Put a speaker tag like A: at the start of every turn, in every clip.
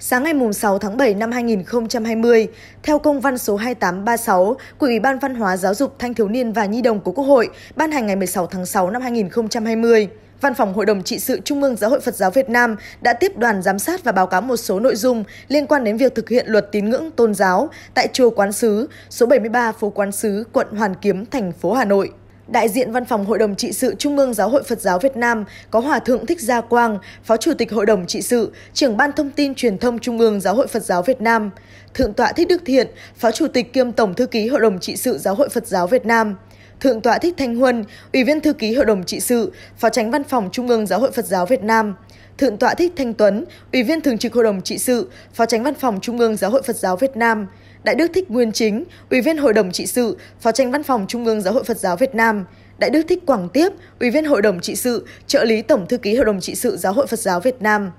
A: Sáng ngày 6 tháng 7 năm 2020, theo công văn số 2836 của Ủy ban Văn hóa Giáo dục Thanh thiếu niên và Nhi đồng của Quốc hội, ban hành ngày 16 tháng 6 năm 2020, Văn phòng Hội đồng trị sự Trung ương Giáo hội Phật giáo Việt Nam đã tiếp đoàn giám sát và báo cáo một số nội dung liên quan đến việc thực hiện luật tín ngưỡng tôn giáo tại chùa Quán Sứ, số 73 phố Quán Sứ, quận Hoàn Kiếm, thành phố Hà Nội. Đại diện Văn phòng Hội đồng Trị sự Trung ương Giáo hội Phật giáo Việt Nam có Hòa Thượng Thích Gia Quang, Phó Chủ tịch Hội đồng Trị sự, trưởng Ban Thông tin Truyền thông Trung ương Giáo hội Phật giáo Việt Nam, Thượng tọa Thích Đức Thiện, Phó Chủ tịch kiêm Tổng Thư ký Hội đồng Trị sự Giáo hội Phật giáo Việt Nam. Thượng tọa Thích Thanh Huân, Ủy viên Thư ký Hội đồng Trị sự, Phó tránh Văn phòng Trung ương Giáo hội Phật giáo Việt Nam, Thượng tọa Thích Thanh Tuấn, Ủy viên Thường trực Hội đồng Trị sự, Phó tránh Văn phòng Trung ương Giáo hội Phật giáo Việt Nam, Đại đức Thích Nguyên Chính, Ủy viên Hội đồng Trị sự, Phó tránh Văn phòng Trung ương Giáo hội Phật giáo Việt Nam, Đại đức Thích Quảng Tiếp, Ủy viên Hội đồng Trị sự, Trợ lý Tổng Thư ký Hội đồng Trị sự Giáo hội Phật giáo Việt Nam.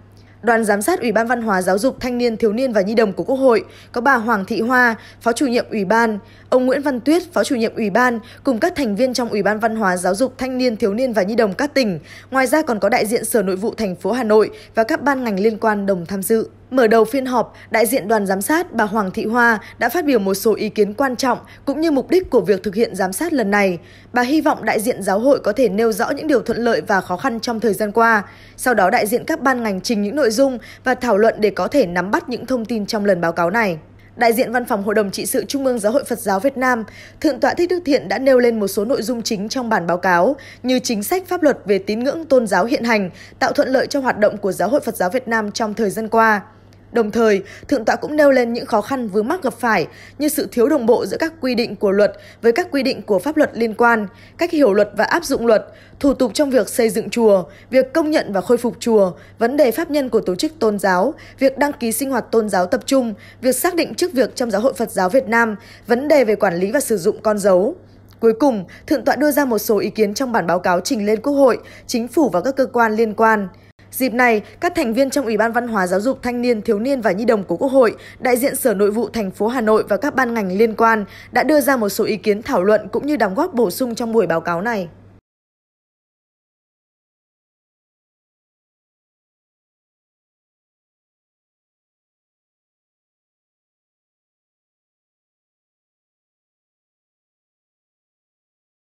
A: Đoàn giám sát Ủy ban Văn hóa Giáo dục Thanh niên Thiếu niên và Nhi đồng của Quốc hội có bà Hoàng Thị Hoa, Phó chủ nhiệm Ủy ban, ông Nguyễn Văn Tuyết, Phó chủ nhiệm Ủy ban cùng các thành viên trong Ủy ban Văn hóa Giáo dục Thanh niên Thiếu niên và Nhi đồng các tỉnh. Ngoài ra còn có đại diện Sở Nội vụ thành phố Hà Nội và các ban ngành liên quan đồng tham dự. Mở đầu phiên họp, đại diện đoàn giám sát bà Hoàng Thị Hoa đã phát biểu một số ý kiến quan trọng cũng như mục đích của việc thực hiện giám sát lần này. Bà hy vọng đại diện giáo hội có thể nêu rõ những điều thuận lợi và khó khăn trong thời gian qua. Sau đó đại diện các ban ngành trình những nội dung và thảo luận để có thể nắm bắt những thông tin trong lần báo cáo này. Đại diện Văn phòng Hội đồng Trị sự Trung ương Giáo hội Phật giáo Việt Nam, Thượng tọa Thích Đức Thiện đã nêu lên một số nội dung chính trong bản báo cáo như chính sách pháp luật về tín ngưỡng tôn giáo hiện hành, tạo thuận lợi cho hoạt động của Giáo hội Phật giáo Việt Nam trong thời gian qua. Đồng thời, Thượng tọa cũng nêu lên những khó khăn vướng mắc gặp phải như sự thiếu đồng bộ giữa các quy định của luật với các quy định của pháp luật liên quan, cách hiểu luật và áp dụng luật, thủ tục trong việc xây dựng chùa, việc công nhận và khôi phục chùa, vấn đề pháp nhân của tổ chức tôn giáo, việc đăng ký sinh hoạt tôn giáo tập trung, việc xác định chức việc trong Giáo hội Phật giáo Việt Nam, vấn đề về quản lý và sử dụng con dấu. Cuối cùng, Thượng tọa đưa ra một số ý kiến trong bản báo cáo trình lên Quốc hội, Chính phủ và các cơ quan liên quan. Dịp này, các thành viên trong Ủy ban Văn hóa Giáo dục Thanh niên, Thiếu niên và Nhi đồng của Quốc hội, đại diện Sở Nội vụ thành phố Hà Nội và các ban ngành liên quan đã đưa ra một số ý kiến thảo luận cũng như đóng góp bổ sung trong buổi báo cáo này.